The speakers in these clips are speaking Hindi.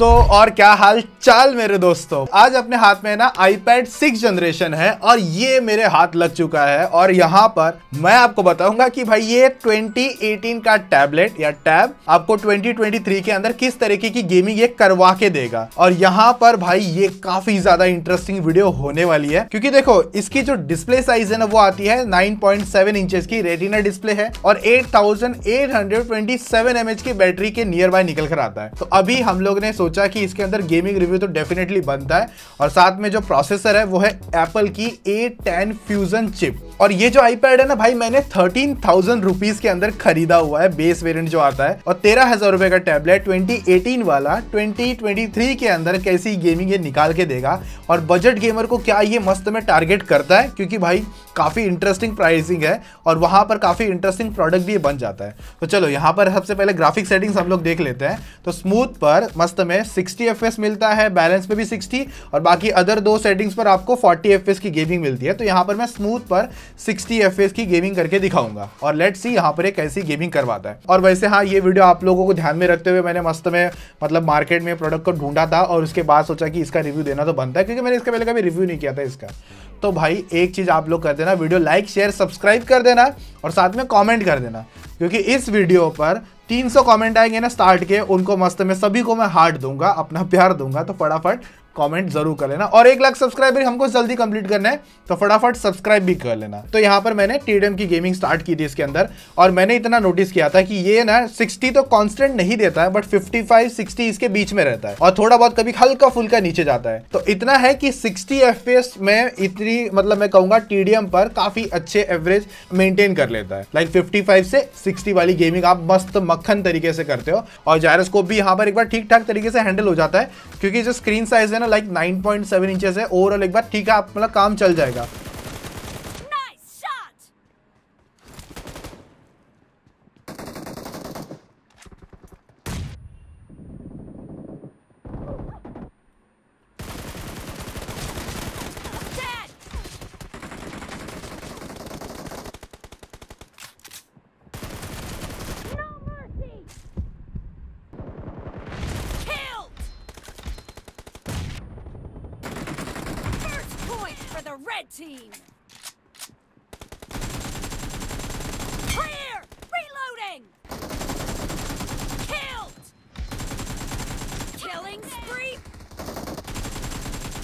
सो so, और क्या हाल चाल मेरे दोस्तों आज अपने हाथ में ना आईपैड सिक्स जनरेशन है और ये मेरे हाथ लग चुका है और यहाँ पर मैं आपको बताऊंगा कि भाई ये 2018 का टैबलेट या टैब आपको 2023 के अंदर किस तरीके की गेमिंग ये करवा के देगा और यहाँ पर भाई ये काफी ज्यादा इंटरेस्टिंग वीडियो होने वाली है क्योंकि देखो इसकी जो डिस्प्ले साइज है ना वो आती है नाइन पॉइंट की रेटिना डिस्प्ले है और एट थाउजेंड की बैटरी के नियर बाय निकल कर आता है तो अभी हम लोग ने सोच सोचा कि इसके अंदर गेमिंग रिव्यू तो डेफिनेटली बनता है और साथ में जो प्रोसेसर है वो है एप्पल की ए टेन फ्यूजन चिप और ये जो आईपैड है ना भाई मैंने थर्टीन थाउजेंड रुपीज के अंदर खरीदा हुआ है बेस वेरिएंट जो आता है और तेरह हजार रुपए का टैबलेट 2018 वाला 2023 के अंदर कैसी गेमिंग ये निकाल के देगा और बजट गेमर को क्या ये मस्त में टारगेट करता है क्योंकि भाई काफ़ी इंटरेस्टिंग प्राइसिंग है और वहां पर काफ़ी इंटरेस्टिंग प्रोडक्ट भी बन जाता है तो चलो यहाँ पर सबसे पहले ग्राफिक सेटिंग्स हम लोग देख लेते हैं तो स्मूथ पर मस्त में है 60 एफ मिलता है बैलेंस पे भी सिक्सटी और बाकी अदर दो सेटिंग्स पर आपको फोर्टी एफ की गेमिंग मिलती है तो यहाँ पर मैं स्मूथ पर सिक्सटी एफ की गेमिंग करके दिखाऊंगा और लेट सी यहाँ पर एक ऐसी गेमिंग करवाता है और वैसे हाँ ये वीडियो आप लोगों को ध्यान में रखते हुए मैंने मस्त में मतलब मार्केट में प्रोडक्ट को ढूंढा था और उसके बाद सोचा कि इसका रिव्यू देना तो बनता है क्योंकि मैंने इसके पहले कभी रिव्यू नहीं किया था इसका तो भाई एक चीज़ आप लोग कर देना वीडियो लाइक शेयर सब्सक्राइब कर देना और साथ में कमेंट कर देना क्योंकि इस वीडियो पर 300 कमेंट आएंगे ना स्टार्ट के उनको मस्त में सभी को मैं हार्ट दूंगा अपना प्यार दूंगा तो फटाफट कमेंट जरूर कर लेना और एक लाख सब्सक्राइबर हमको जल्दी कंप्लीट करना है तो फटाफट सब्सक्राइब भी कर लेना तो यहाँ पर मैंने टीडीएम की गेमिंग स्टार्ट की थी इसके अंदर और मैंने इतना नोटिस किया था कि ये ना 60 तो कांस्टेंट नहीं देता है बट 55 60 इसके बीच में रहता है और थोड़ा बहुत कभी हल्का फुल्का नीचे जाता है तो इतना है कि सिक्सटी एफ में इतनी मतलब मैं कहूंगा टीडीएम पर काफी अच्छे एवरेज मेंटेन कर लेता है लाइक फिफ्टी से सिक्सटी वाली गेमिंग आप मस्त मक्खन तरीके से करते हो और जायरस भी यहाँ पर एक बार ठीक ठाक तरीके से हैंडल हो जाता है क्योंकि जो स्क्रीन साइज है ना like nine point seven inches है ओवरऑल एक बार ठीक है आप मतलब काम चल जाएगा team! Clear! Reloading! Killed! Killing spree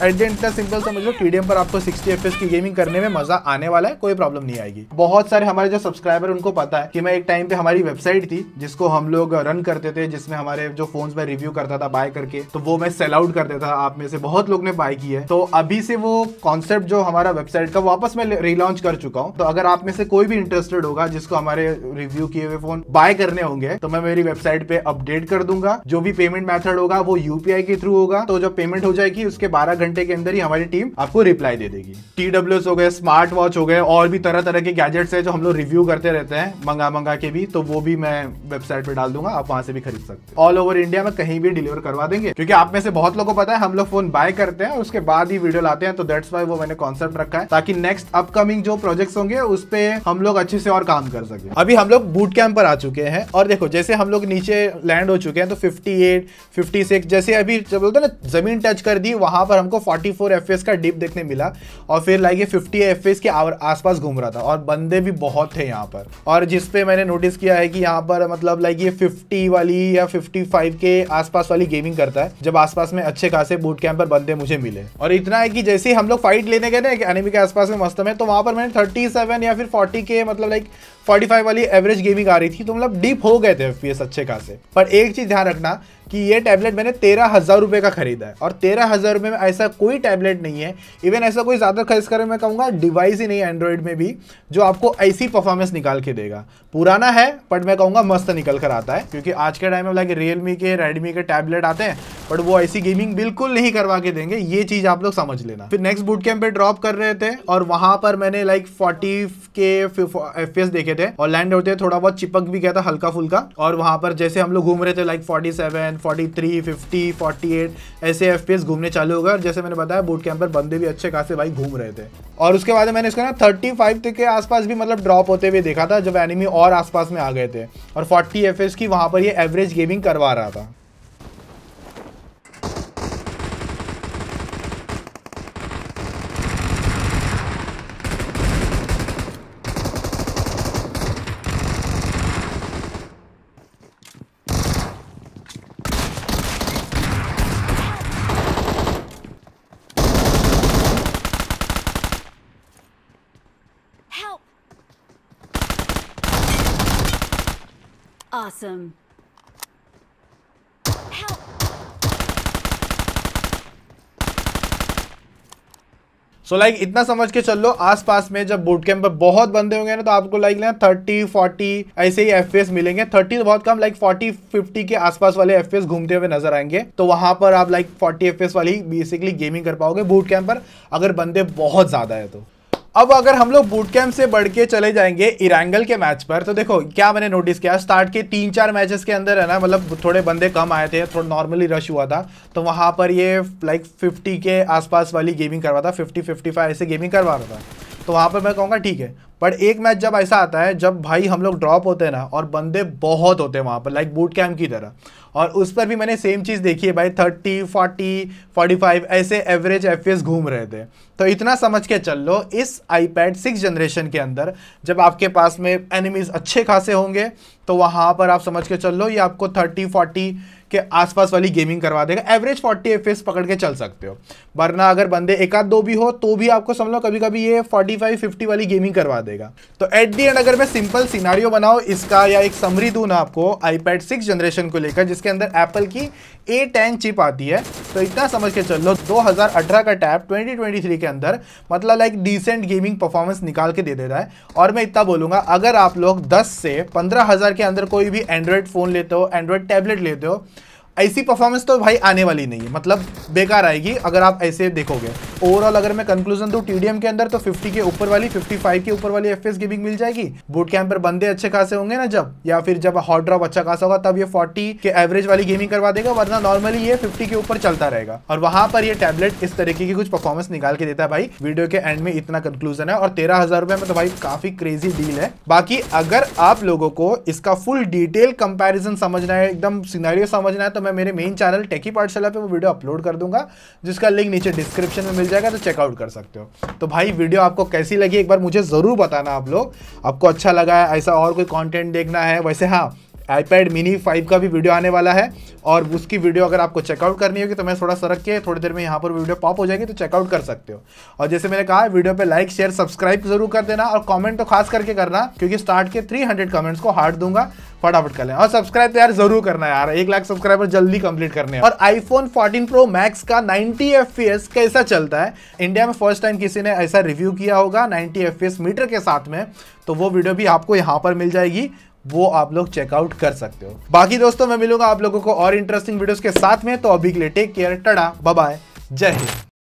at the इतना सिंपल समझ लो टीडीएम पर आपको 60 एफ की गेमिंग करने में मजा आने वाला है कोई प्रॉब्लम नहीं आएगी बहुत सारे हमारे जो सब्सक्राइबर उनको पता है कि मैं एक टाइम पे हमारी वेबसाइट थी जिसको हम लोग रन करते थे जिसमें हमारे जो फोन में रिव्यू करता था बाय करके तो वो मैं सेल आउट कर था आप में से बहुत लोग ने बाय की है तो अभी से वो कॉन्सेप्ट जो हमारा वेबसाइट का वापस मैं रिलॉन्च कर चुका हूँ तो अगर आप में से कोई भी इंटरेस्टेड होगा जिसको हमारे रिव्यू किए हुए फोन बाय करने होंगे तो मैं मेरी वेबसाइट पे अपडेट कर दूंगा जो भी पेमेंट मेथड होगा वो यूपीआई के थ्रू होगा तो जब पेमेंट हो जाएगी उसके बारह घंटे के अंदर ही हमारी टीम आपको रिप्लाई दे देगी टी हो गए स्मार्ट वॉच हो गए और भी तरह तरह के गैजेट्स है जो हम लोग रिव्यू करते रहते हैं मंगा मंगा के भी तो वो भी मैं वेबसाइट पर डाल दूंगा आप वहां से भी खरीद सकते हैं ऑल ओवर इंडिया में कहीं भी डिलीवर करवा देंगे क्योंकि आप में से बहुत लोगों को पता है हम लोग फोन बाय करते हैं और उसके बाद ही वीडियो लाते हैं तो दैट्स वाई वो मैंने कॉन्सेप्ट रखा है ताकि नेक्स्ट अपकमिंग जो प्रोजेक्ट होंगे उस पर हम लोग अच्छे से और काम कर सके अभी हम लोग बूट कैंप पर आ चुके हैं और देखो जैसे हम लोग नीचे लैंड हो चुके हैं तो 58, 56 जैसे अभी जब बोलते ना जमीन टच कर दी वहां पर हमको को 44 एफएस का डिप देखने मिला और फिर लाइक ये 50 एफएस के आसपास घूम रहा था और बंदे भी बहुत थे यहाँ पर और जिसपे मैंने नोटिस किया है कि यहाँ पर मतलब लाइक ये 50 वाली या 55 के आसपास वाली गेमिंग करता है जब आसपास में अच्छे खासे बूट कैंप पर बंदे मुझे मिले और इतना है कि जैसे ही हम लोग फाइट लेने गए ना एनिमी के आसपास में मस्त में तो वहाँ पर मैंने थर्टी या फिर फोर्टी मतलब लाइक 45 वाली एवरेज गेमिंग आ रही थी तो मतलब डीप हो गए थे एफ अच्छे खासे पर एक चीज़ ध्यान रखना कि ये टैबलेट मैंने तेरह हज़ार रुपये का खरीदा है और तेरह हज़ार रुपये में ऐसा कोई टैबलेट नहीं है इवन ऐसा कोई ज़्यादा खर्च करें मैं कहूँगा डिवाइस ही नहीं एंड्रॉयड में भी जो आपको ऐसी परफॉर्मेंस निकाल के देगा पुराना है बट मैं कहूँगा मस्त निकल कर आता है क्योंकि आज के टाइम में लाइक रियलमी के रेडमी के टैबलेट आते हैं बट वो ऐसी गेमिंग बिल्कुल नहीं करवा के देंगे ये चीज़ आप लोग समझ लेना फिर नेक्स्ट बूट कैम्प ड्रॉप कर रहे थे और वहाँ पर मैंने लाइक फोर्टी के एफ देखे थे और लैंड होते थोड़ा बहुत चिपक भी गया था हल्का फुल्का और वहाँ पर जैसे हम लोग घूम रहे थे लाइक फोर्टी सेवन 43, 50, 48 ऐसे एफ घूमने चालू हो गए और जैसे मैंने बताया बूट कैंप पर बंदे भी अच्छे खासे भाई घूम रहे थे और उसके बाद मैंने इसको ना थर्टी फाइव के आसपास भी मतलब ड्रॉप होते हुए देखा था जब एनिमी और आसपास में आ गए थे और फोर्टी एफ की वहाँ पर ये एवरेज गेमिंग करवा रहा था Awesome. Help! So so like like, इतना समझ के चल लो आसपास में जब बूट कैंप पर बहुत बंदे होंगे ना तो आपको लाइक ना थर्टी फोर्टी ऐसे ही एफ मिलेंगे थर्टी तो बहुत कम लाइक फोर्टी फिफ्टी के आसपास वाले एफ घूमते हुए नजर आएंगे तो वहां पर आप लाइक फोर्टी एफ वाली बेसिकली गेमिंग कर पाओगे बूट कैंप पर अगर बंदे बहुत ज्यादा है तो अब अगर हम लोग बूट कैंप से बढ़ के चले जाएंगे इरांगल के मैच पर तो देखो क्या मैंने नोटिस किया स्टार्ट के तीन चार मैचेस के अंदर है ना मतलब थोड़े बंदे कम आए थे थोड़ा नॉर्मली रश हुआ था तो वहाँ पर ये लाइक फिफ्टी के आसपास वाली गेमिंग करवा था फिफ्टी फिफ्टी फाइव ऐसे गेमिंग करवा रहा था तो वहाँ पर मैं कहूँगा ठीक है बट एक मैच जब ऐसा आता है जब भाई हम लोग ड्रॉप होते हैं ना और बंदे बहुत होते हैं वहाँ पर लाइक बूट कैम्प की तरह और उस पर भी मैंने सेम चीज़ देखी है भाई थर्टी फोर्टी फोर्टी फाइव ऐसे एवरेज एफ घूम रहे थे तो इतना समझ के चल लो इस आईपैड सिक्स जनरेशन के अंदर जब आपके पास में एनिमीज़ अच्छे खासे होंगे तो वहाँ पर आप समझ के चल लो ये आपको थर्टी फोर्टी के आसपास वाली गेमिंग करवा देगा एवरेज 40 एफ पकड़ के चल सकते हो वरना अगर बंदे एक आध दो भी हो तो भी आपको समझ लो कभी कभी ये 45 50 वाली गेमिंग करवा देगा तो एट दी एंड अगर मैं सिंपल सिनारियो बनाऊँ इसका या एक समरी दू ना आपको आईपैड सिक्स जनरेशन को लेकर जिसके अंदर एप्पल की ए टेन चिप आती है तो इतना समझ के चल लो दो का टैब 2023 के अंदर मतलब लाइक डिसेंट गेमिंग परफॉर्मेंस निकाल के दे दे रहा है और मैं इतना बोलूंगा अगर आप लोग 10 से 15000 के अंदर कोई भी एंड्रॉयड फ़ोन लेते हो एंड्रॉयड टैबलेट लेते हो ऐसी परफॉर्मेंस तो भाई आने वाली नहीं है मतलब बेकार आएगी अगर आप ऐसे देखोगे ओवरऑल अगर मैं कंक्लूजन दू टीडीएम के अंदर तो 50 के ऊपर वाली 55 के ऊपर वाली एफएस गिविंग मिल जाएगी बूट कैंप पर बंदे अच्छे खासे होंगे ना जब या फिर जब हॉट ड्रॉप अच्छा खासा होगा तब ये 40 के एवरेज वाली गेमिंग करवा देगा वरना नॉर्मली ये 50 के ऊपर चलता रहेगा और वहां पर यह टैबलेट इस तरीके की कुछ परफॉर्मेंस निकाल के देता है भाई वीडियो के एंड में इतना कंक्लूजन है और तेरह हजार रुपए में तो भाई काफी क्रेजी डील है बाकी अगर आप लोगों को इसका फुल डिटेल कंपेरिजन समझना है एकदम सीनारियो समझना है तो मैं मेरे मेन चैनल टेकी पाठशाला पे वो वीडियो अपलोड कर दूंगा जिसका लिंक नीचे डिस्क्रिप्शन में मिल मिल जाएगा तो चेकआउट कर सकते हो तो भाई वीडियो आपको कैसी लगी एक बार मुझे ज़रूर बताना आप लोग आपको अच्छा लगा है ऐसा और कोई कॉन्टेंट देखना है वैसे हाँ आईपैड मिनी फाइव का भी वीडियो आने वाला है और उसकी वीडियो अगर आपको चेकआउट करनी होगी तो मैं थोड़ा सरक के थोड़ी देर में यहाँ पर वीडियो पॉप हो जाएंगे तो चेकआउट कर सकते हो और जैसे मैंने कहा वीडियो पर लाइक शेयर सब्सक्राइब जरूर कर देना और कॉमेंट तो खास करके करना क्योंकि स्टार्ट के थ्री कमेंट्स को हार्ड दूंगा फटाफट कर लें और सब्सक्राइब तो यार जरूर करना यार एक लाख सब्सक्राइबर जल्दी कंप्लीट करने और आईफोन फोर्टीन प्रो मैक्स का नाइनटी एफ कैसा चलता है इंडिया में फर्स्ट टाइम किसी ने ऐसा रिव्यू किया होगा नाइनटी एफ मीटर के साथ में तो वो वीडियो भी आपको यहाँ पर मिल जाएगी वो आप लोग चेकआउट कर सकते हो बाकी दोस्तों मैं मिलूंगा आप लोगों को और इंटरेस्टिंग वीडियोस के साथ में तो अभी के लिए टेक केयर टडा बाय जय हिंद